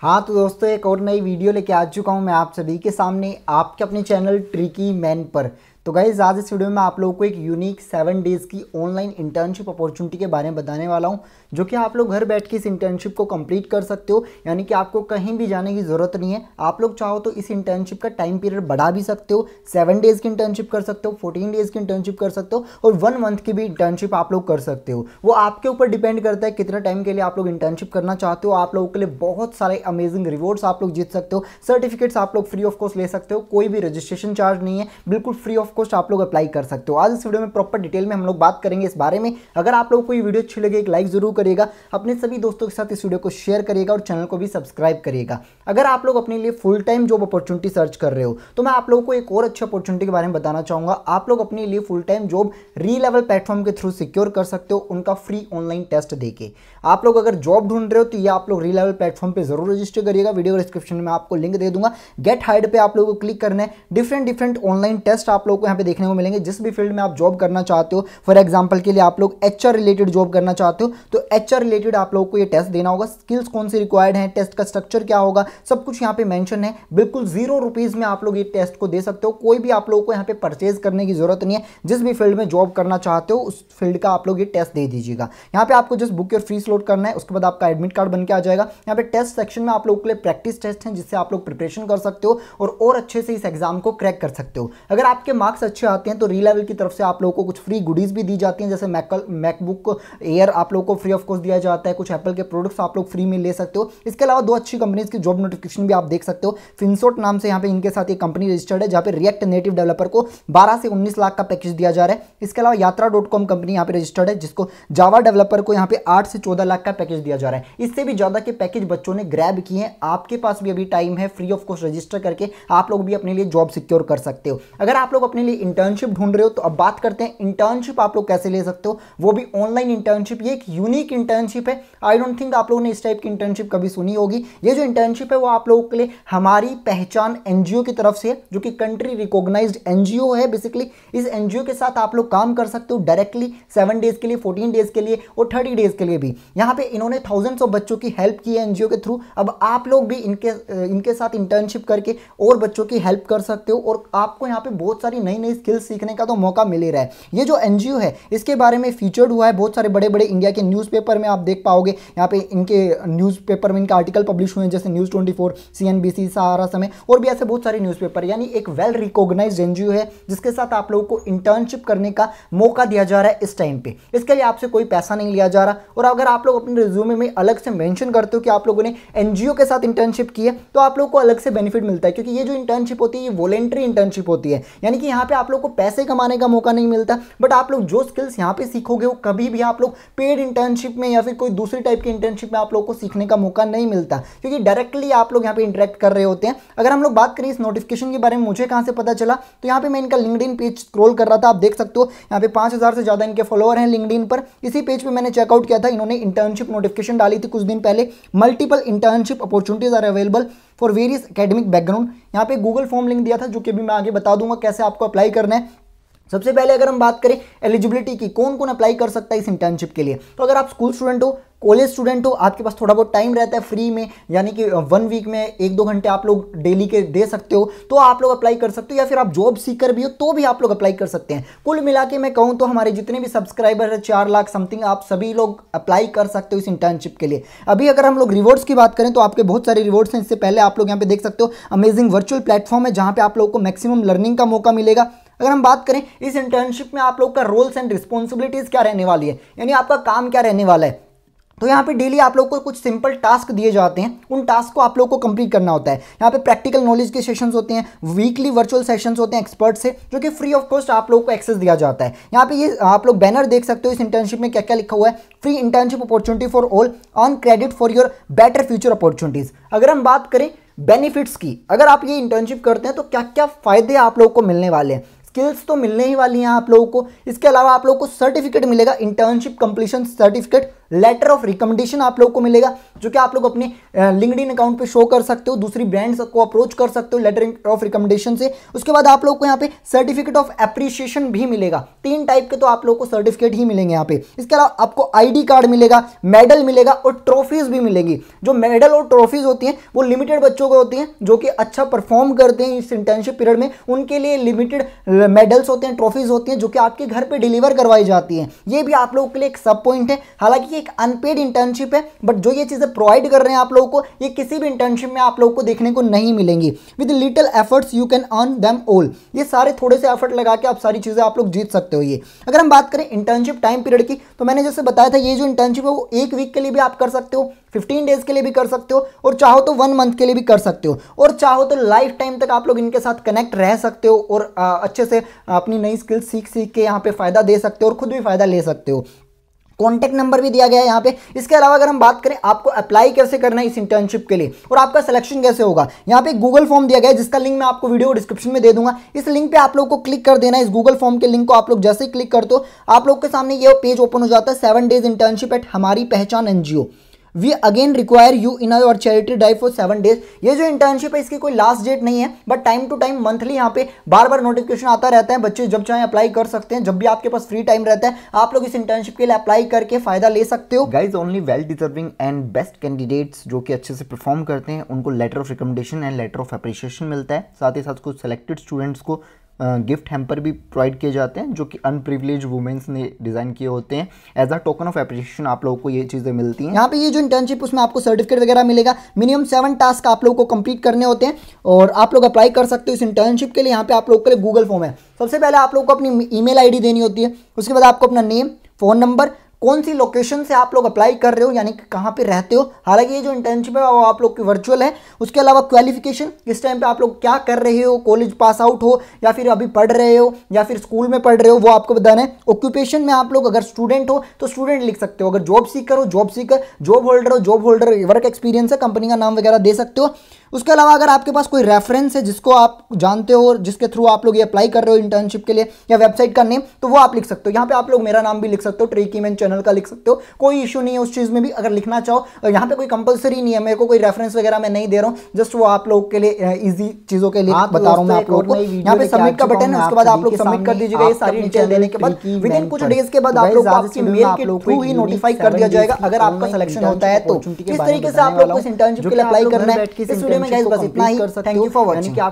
हाँ तो दोस्तों एक और नई वीडियो लेके आ चुका हूँ मैं आप सभी के सामने आपके अपने चैनल ट्रिकी मैन पर तो गाइज आज इस वीडियो में आप लोगों को एक यूनिक सेवन डेज़ की ऑनलाइन इंटर्नशिप अपॉर्चुनिटी के बारे में बताने वाला हूँ जो कि आप लोग घर बैठ के इस इंटर्नशिप को कंप्लीट कर सकते हो यानी कि आपको कहीं भी जाने की ज़रूरत नहीं है आप लोग चाहो तो इस इंटर्नशिप का टाइम पीरियड बढ़ा भी सकते हो सेवन डेज़ की इंटर्नशिप कर सकते हो फोर्टीन डेज़ की इंटर्नशिप कर सकते हो और वन मंथ की भी इंटर्नशिप आप लोग कर सकते हो वो आपके ऊपर डिपेंड करता है कितना टाइम के लिए आप लोग इंटर्नशिप करना चाहते हो आप लोगों के लिए बहुत सारे अमेजिंग रिवॉर्ड्स आप लोग जीत सकते हो सर्टिफिकेट्स आप लोग फ्री ऑफ कॉस्ट ले सकते हो कोई भी रजिस्ट्रेशन चार्ज नहीं है बिल्कुल फ्री ऑफ कॉस्ट आप लोग अप्लाई कर सकते हो आज इस वीडियो में प्रॉपर डिटेल में हम लोग बात करेंगे इस बारे में अगर आप लोग को वीडियो अच्छी लगे एक लाइक जरूर करेगा अपने सभी दोस्तों के साथ इस वीडियो को शेयर करेगा और चैनल को भी सब्सक्राइब करेगा अगर आप लोग अपने लिए full time job opportunity search कर रहे हो तो मैं आप लोगों को एक और अच्छी अपॉर्चुनिटी के बारे में बताना चाहूंगा आप लोग अपने लिए full time job Relevel platform के थ्रू सिक्योर कर सकते हो उनका फ्री ऑनलाइन टेस्ट देके आप लोग अगर जॉब ढूंढ रहे हो तो ये आप लोग री लेवल प्लेटफॉर्म पर जरूर रजिस्टर करिएगा वीडियो डिस्क्रिप्शन में आपको लिंक दे दूंगा गेट हाइड पर आप लोग को क्लिक करना है डिफरेंट डिफरेंट ऑनलाइन टेस्ट आप लोग को यहाँ पे देखने को मिलेंगे जिस भी फील्ड में आप जॉब करना चाहते हो फॉर एग्जाम्पल के लिए आप लोग एच रिलेटेड जॉब करना चाहते हो तो एच रिलेटेड आप लोगों को ये टेस्ट देना होगा स्किल्स कौन से रिक्वायर्ड हैं टेस्ट का स्ट्रक्चर क्या होगा सब कुछ यहाँ पे मैंशन है बिल्कुल जीरो रुपीज़ में आप लोग ये टेस्ट को दे सकते हो कोई भी आप लोगों को यहाँ पे परचेज करने की जरूरत नहीं है जिस भी फील्ड में जॉब करना चाहते हो उस फील्ड का आप लोग ये टेस्ट दे दीजिएगा यहाँ पे आपको just book your fees load करना है उसके बाद आपका एडमिट कार्ड बन के आ जाएगा यहाँ पे टेस्ट सेक्शन में आप लोगों के लिए प्रैक्टिस टेस्ट हैं जिससे आप लोग प्रिपरेशन कर सकते हो और और अच्छे से इस एग्जाम को क्रैक कर सकते हो अगर आपके मार्क्स अच्छे आते हैं तो री लेवल की तरफ से आप लोगों को कुछ फ्री गुडीज़ भी दी जाती हैं जैसे मैकल मैकबुक एयर आप लोगों को फ्री ऑफ ऑफकोर्स दिया जाता है कुछ एप्पल के प्रोडक्ट्स आप लोग फ्री में ले सकते हो इसके अलावा दो अच्छी कंपनीज की जॉब नोटिफिकेशन भी आप देख सकते हो फिनसोट नाम से यहाँ पे इनके साथ एक कंपनी रजिस्टर्ड है जहाँ पे रिएक्ट नेटिव डेवलपर को बारह से उन्नीस लाख का पैकेज दिया जा रहा है इसके अलावा यात्रा डॉट कॉम कंपनी यहाँ पे रजिस्टर्ड है जिसको जावा डेवलपर को यहाँ पे आठ से चौदह लाख का पैकेज दिया जा रहा है इससे भी ज़्यादा के पैकेज बच्चों ने ग्रैब किए हैं आपके पास भी अभी टाइम है फ्री ऑफ कॉस्ट रजिस्टर करके आप लोग भी अपने लिए जॉब सिक्योर कर सकते हो अगर आप लोग अपने लिए इंटर्नशिप ढूंढ रहे हो तो अब बात करते हैं इंटर्नशिप आप लोग कैसे ले सकते हो वो भी ऑनलाइन इंटर्नशिप ये एक यूनिक एक इंटर्नशिप है आई डोंट थिंक आप लोगों ने इस टाइप की इंटर्नशिप कभी सुनी होगी ये जो इंटर्नशिप है वो आप लोगों के लिए हमारी पहचान एनजीओ की तरफ से है जो कि कंट्री रिकॉग्नाइज्ड एनजीओ है बेसिकली इस एनजीओ के साथ आप लोग काम कर सकते हो डायरेक्टली सेवन डेज के लिए फोर्टीन डेज के लिए और थर्टी डेज के लिए भी यहाँ पे इन्होंने थाउजेंड्स ऑफ बच्चों की हेल्प की है एनजीओ के थ्रू अब आप लोग भी इनके इनके साथ इंटर्नशिप करके और बच्चों की हेल्प कर सकते हो और आपको यहाँ पे बहुत सारी नई नई स्किल्स सीखने का तो मौका मिल ही रहा है ये जो एनजीओ है इसके बारे में फीचर्ड हुआ है बहुत सारे बड़े बड़े इंडिया के न्यूज़ पेपर में आप देख पाओगे यहाँ पे इनके न्यूज़पेपर में इनके आर्टिकल पब्लिश हुए हैं जैसे news twenty four C N B C समय और भी ऐसे बहुत सारे न्यूज़पेपर यानी एक वेल रिकॉग्नाइज एन है जिसके साथ आप लोगों को इंटर्नशिप करने का मौका दिया जा रहा है इस टाइम पर इसके लिए आपसे कोई पैसा नहीं लिया जा रहा और अगर आप लोग अपने रिज्यूमे में अलग से मैंशन करते हो कि आप लोगों ने एन के साथ इंटर्नशिप की है तो आप लोग को अलग से बेनिफिट मिलता है क्योंकि ये जो इंटर्नशिप होती है ये वॉलेंट्री इंटर्नशिप होती है यानी कि यहाँ पे आप लोग को पैसे कमाने का मौका नहीं मिलता बट आप लोग जो स्किल्स यहाँ पे सीखोगे वो कभी भी आप लोग पेड इंटर्नशिप इंटर्नशिप में या फिर कोई दूसरी टाइप की इंटर्नशिप में आप लोग को सीखने का मौका नहीं मिलता क्योंकि डायरेक्टली आप लोग यहाँ पे इंटरेक्ट कर रहे होते हैं अगर हम लोग बात करें इस नोटिफिकेशन के बारे में मुझे कहाँ से पता चला तो यहाँ पे मैं इनका लिंकड पेज स्क्रोल कर रहा था आप देख सकते हो यहाँ पे पाँच से ज़्यादा इनके फॉलोअर हैं लिंकड पर इसी पेज पर मैंने चेकआउट किया था इन्होंने इंटर्नशिप नोटिफिकेशन डाली थी कुछ दिन पहले multiple internship opportunities are available for various academic background यहाँ पे गूगल फॉर्म लिंक दिया था जो कि अभी मैं आगे बता दूंगा कैसे आपको अप्लाई करना है सबसे पहले अगर हम बात करें एलिजिबिलिटी की कौन कौन अप्लाई कर सकता है इस इंटर्नशिप के लिए तो अगर आप स्कूल स्टूडेंट हो कॉलेज स्टूडेंट हो आपके पास थोड़ा बहुत टाइम रहता है फ्री में यानी कि वन वीक में एक दो घंटे आप लोग डेली के दे सकते हो तो आप लोग अप्लाई कर सकते हो या फिर आप जॉब सीकर भी हो तो भी आप लोग अप्लाई कर सकते हैं कुल मिला के मैं कहूँ तो हमारे जितने भी सब्सक्राइबर है चार लाख समथिंग आप सभी लोग अप्लाई कर सकते हो इस इंटर्नशिप के लिए अभी अगर हम लोग रिवॉर्ड्स की बात करें तो आपके बहुत सारे रिवॉर्ड्स हैं इससे पहले आप लोग यहाँ पे देख सकते हो अमेजिंग वर्चुअल प्लेटफॉर्म है जहाँ पे आप लोग को मैक्सिमम लर्निंग का मौका मिलेगा अगर हम बात करें इस इंटर्नशिप में आप लोग का रोल्स एंड रिस्पॉन्सिबिलिटीज़ क्या रहने वाली है यानी आपका काम क्या रहने वाला है तो यहाँ पे डेली आप लोग को कुछ सिंपल टास्क दिए जाते हैं उन टास्क को आप लोग को कंप्लीट करना होता है यहाँ पे प्रैक्टिकल नॉलेज के सेशंस होते हैं वीकली वर्चुअल सेशंस होते हैं एक्सपर्ट से जो कि फ्री ऑफ कॉस्ट आप लोग को एक्सेस दिया जाता है यहाँ पे ये आप लोग बैनर देख सकते हो इस इंटर्नशिप में क्या क्या लिखा हुआ है free internship opportunity for all on credit for your better future opportunities अगर हम बात करें बेनिफिट्स की अगर आप ये इंटर्नशिप करते हैं तो क्या क्या फ़ायदे आप लोग को मिलने वाले हैं स्किल्स तो मिलने ही वाली हैं आप लोगों को इसके अलावा आप लोगों को सर्टिफिकेट मिलेगा internship completion certificate letter of recommendation आप लोग को मिलेगा जो कि आप लोग अपने लिंकड अकाउंट पे शो कर सकते हो दूसरी ब्रांड्स को अप्रोच कर सकते हो लेटर ऑफ रिकमेंडेशन से उसके बाद आप लोग को यहाँ पे सर्टिफिकेट ऑफ अप्रिशिएशन भी मिलेगा तीन टाइप के तो आप लोग को सर्टिफिकेट ही मिलेंगे यहाँ पे इसके अलावा आपको आई कार्ड मिलेगा मेडल मिलेगा और ट्रॉफीज भी मिलेगी जो मेडल और ट्रॉफीज होती हैं वो लिमिटेड बच्चों को होती हैं जो कि अच्छा परफॉर्म करते हैं इस इंटर्नशिप पीरियड में उनके लिए लिमिटेड मेडल्स होते हैं ट्रॉफीज होती हैं जो कि आपके घर पर डिलीवर करवाई जाती है ये भी आप लोगों के लिए एक सब पॉइंट है हालांकि एक अनपेड इंटर्नशिप है बट जो ये चीज़ें प्रोवाइड कर रहे हैं आप लोगों को ये किसी भी इंटर्नशिप में आप लोगों को देखने को नहीं मिलेंगी with little efforts you can earn them all ये सारे थोड़े से एफर्ट लगा के आप सारी चीज़ें आप लोग जीत सकते हो ये अगर हम बात करें इंटर्नशिप टाइम पीरियड की तो मैंने जैसे बताया था ये जो इंटर्नशिप है वो एक वीक के लिए भी आप कर सकते हो 15 डेज के लिए भी कर सकते हो और चाहो तो वन मंथ के लिए भी कर सकते हो और चाहो तो लाइफ टाइम तक आप लोग इनके साथ कनेक्ट रह सकते हो और आ, अच्छे से अपनी नई स्किल्स सीख सीख के यहाँ पे फ़ायदा दे सकते हो और खुद भी फ़ायदा ले सकते हो कॉन्टैक्ट नंबर भी दिया गया है यहाँ पे इसके अलावा अगर हम बात करें आपको अप्लाई कैसे करना है इस इंटर्नशिप के लिए और आपका सिलेक्शन कैसे होगा यहाँ पे गूगल फॉर्म दिया गया है जिसका लिंक मैं आपको वीडियो डिस्क्रिप्शन में दे दूंगा इस लिंक पे आप लोग को क्लिक कर देना है इस गूगल फॉर्म के लिंक को आप लोग जैसे ही क्लिक कर दो आप लोग के सामने ये पेज ओपन हो जाता है सेवन डेज इंटर्नशिप एट हमारी पहचान NGO we again require you in our charity drive for seven days ये जो इंटर्नशिप है इसकी कोई लास्ट डेट नहीं है but time to time monthly यहाँ पे बार बार नोटिफिकेशन आता रहता है बच्चे जब चाहे अप्लाई कर सकते हैं जब भी आपके पास फ्री टाइम रहता है आप लोग इस इंटर्नशिप के लिए अप्लाई करके फायदा ले सकते हो guys only well deserving and best candidates जो कि अच्छे से परफॉर्म करते हैं उनको letter of recommendation and letter of appreciation मिलता है साथ ही साथ कुछ सेलेक्टेड स्टूडेंट्स को गिफ्ट हैम्पर भी प्रोवाइड किए जाते हैं जो कि अनप्रिविलेज वुमेंस ने डिज़ाइन किए होते हैं as a token of appreciation आप लोगों को ये चीज़ें मिलती हैं यहाँ पे ये जो इंटर्नशिप उसमें आपको सर्टिफिकेट वगैरह मिलेगा मिनिमम सेवन टास्क आप लोग को कंप्लीट करने होते हैं और आप लोग अप्लाई कर सकते हो इस इंटर्नशिप के लिए यहाँ पे आप लोग के लिए गूगल फॉर्म है सबसे पहले आप लोग को अपनी ई मेल देनी होती है उसके बाद आपको अपना नेम फ़ोन नंबर कौन सी लोकेशन से आप लोग अप्लाई कर रहे हो यानी कि कहाँ पे रहते हो हालांकि ये जो इंटर्नशिप है वो आप लोग की वर्चुअल है उसके अलावा क्वालिफिकेशन इस टाइम पे आप लोग क्या कर रहे हो कॉलेज पास आउट हो या फिर अभी पढ़ रहे हो या फिर स्कूल में पढ़ रहे हो वो आपको बताना है ऑक्यूपेशन में आप लोग अगर स्टूडेंट हो तो स्टूडेंट लिख सकते हो अगर जॉब सीकर हो जॉब सीकर जॉब होल्डर हो जॉब होल्डर वर्क एक्सपीरियंस है कंपनी का नाम वगैरह दे सकते हो उसके अलावा अगर आपके पास कोई रेफरेंस है जिसको आप जानते हो जिसके थ्रू आप लोग ये अप्लाई कर रहे हो इंटर्नशिप के लिए या वेबसाइट का नेम तो वो आप लिख सकते हो यहाँ पे आप लोग मेरा नाम भी लिख सकते हो ट्रेकी मैन चैनल का लिख सकते हो कोई इशू नहीं है उस चीज़ में भी अगर लिखना चाहो यहाँ पे कोई कंपलसरी नहीं है मेरे को कोई रेफरेंस वगैरह मैं नहीं दे रहा हूँ जस्ट वो आप लोग के लिए ईजी चीज़ों के लिए हाँ, तो बता रहा हूँ मैं आप लोग को यहाँ पे सबमिट का बटन है उसके बाद आप लोग सबमिट कर दीजिएगा ये सारी डिटेल देने के बाद विद इन कुछ डेज के बाद आप लोग आपकी मेल के थ्रू ही नोटिफाई कर दिया जाएगा अगर आपका सिलेक्शन होता है तो किस तरीके से आप लोग इंटर्नशिप के लिए अप्लाई करना है में गाइस बस इतना ही थैंक यू फॉर वाचिंग